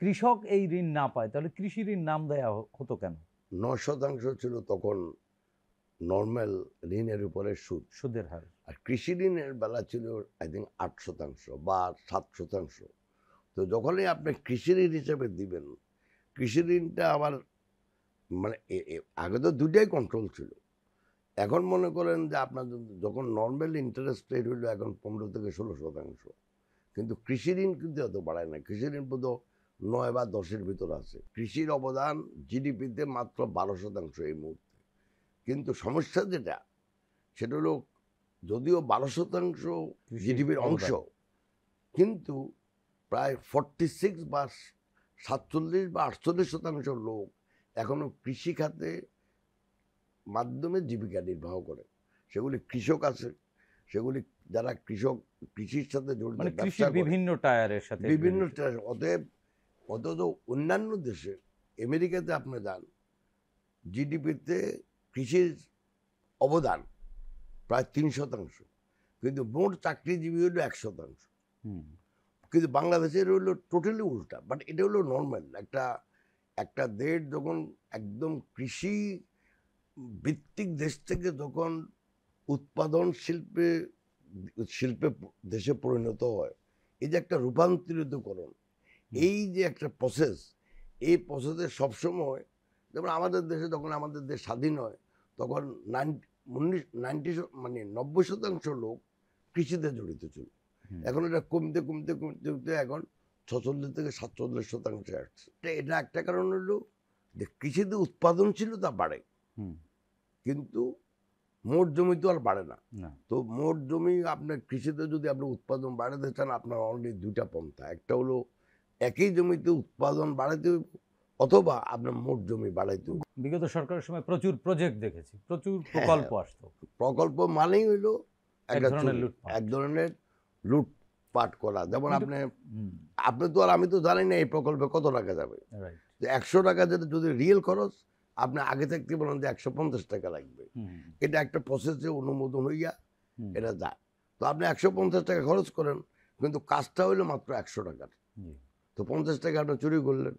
কৃষক এই ঋণ না পায় তাহলে কৃষি ঋণ নাম দেয়া হতো কেন ন শতাংশ ছিল তখন নর্মাল ঋণের উপরে সুদ সুদের হার আর কৃষি ঋণের বেলা ছিল আই থিঙ্ক আট শতাংশ বা সাত শতাংশ তো যখনই আপনি কৃষি ঋণ হিসেবে দিবেন কৃষি ঋণটা আবার মানে আগে তো দুটাই কন্ট্রোল ছিল এখন মনে করেন যে আপনার যখন নর্মাল ইন্টারেস্ট রেট হইলো এখন পনেরো থেকে ষোলো শতাংশ কিন্তু কৃষি ঋণ কিন্তু এত বাড়ায় না কৃষি ঋণ বোধ নয় বা দশের ভিতর আছে কৃষির অবদান জিডিপিতে মাত্র বারো শতাংশ এই মুহূর্তে কিন্তু সমস্যা যেটা সেটা হলো যদিও বারো শতাংশ জিডিপির অংশ কিন্তু প্রায় ফর্টি সিক্স বা সাতচল্লিশ বা আটচল্লিশ শতাংশ লোক এখনও কৃষিখাতে মাধ্যমে জীবিকা নির্বাহ করে সেগুলি কৃষক আছে সেগুলি যারা কৃষক কৃষির সাথে জড়িত মানে বিভিন্ন টায়ারের সাথে বিভিন্ন অতএব অথচ অন্যান্য দেশে আমেরিকাতে আপনি যান জিডিপিতে কৃষির অবদান প্রায় তিন শতাংশ কিন্তু মোট চাকরিজীবী হলো এক শতাংশ কিন্তু বাংলাদেশের হলো টোটালি উল্টা বাট এটা হলো নর্মাল একটা একটা দেশ যখন একদম কৃষি ভিত্তিক দেশ থেকে যখন উৎপাদন শিল্পে শিল্পে দেশে পরিণত হয় এই যে একটা রূপান্তরিতকরণ এই যে একটা প্রসেস এই প্রসেসে সবসময় যেমন আমাদের দেশে যখন আমাদের দেশ স্বাধীন হয় তখন নাইনটি উনিশ নাইনটি মানে নব্বই শতাংশ লোক কৃষিতে জড়িত ছিল এখন এটা কমতে কমতে কমতে কমতে এখন ছচল্লিশ থেকে সাতচল্লিশ শতাংশে আসছে এটা একটা কারণ হলো যে কৃষিতে উৎপাদনশীলতা বাড়ে কিন্তু মোট জমি তো আর বাড়ে না তো মোট জমি আপনার কৃষিতে যদি আপনি উৎপাদন বাড়াতে চান আপনার অলরেডি দুইটা পন্থা একটা হলো একই জমিতে উৎপাদন বাড়াইতে হইব অথবা আপনার মোট জমি বাড়াইতে হইব বিগত সরকারের সময় প্রচুর প্রজেক্ট দেখেছি প্রচুর হ্যাঁ, প্রকল্প আসতো প্রকল্প মানেই হইল এক ধরনের লুট পাট করা যেমন আপনি আপনি তো আর আমি তো জানি না এই প্রকল্পে কত টাকা যাবে একশো টাকা যেটা যদি রিয়েল খরচ আপনি আগে থাকতে বলেন যে একশো পঞ্চাশ টাকা লাগবে এটা একটা প্রসেসে অনুমোদন হইয়া এটা যায় তো আপনি একশো পঞ্চাশ টাকা খরচ করেন কিন্তু কাজটা হইলো মাত্র একশো টাকার তো পঞ্চাশ টাকা আপনার চুরি করলেন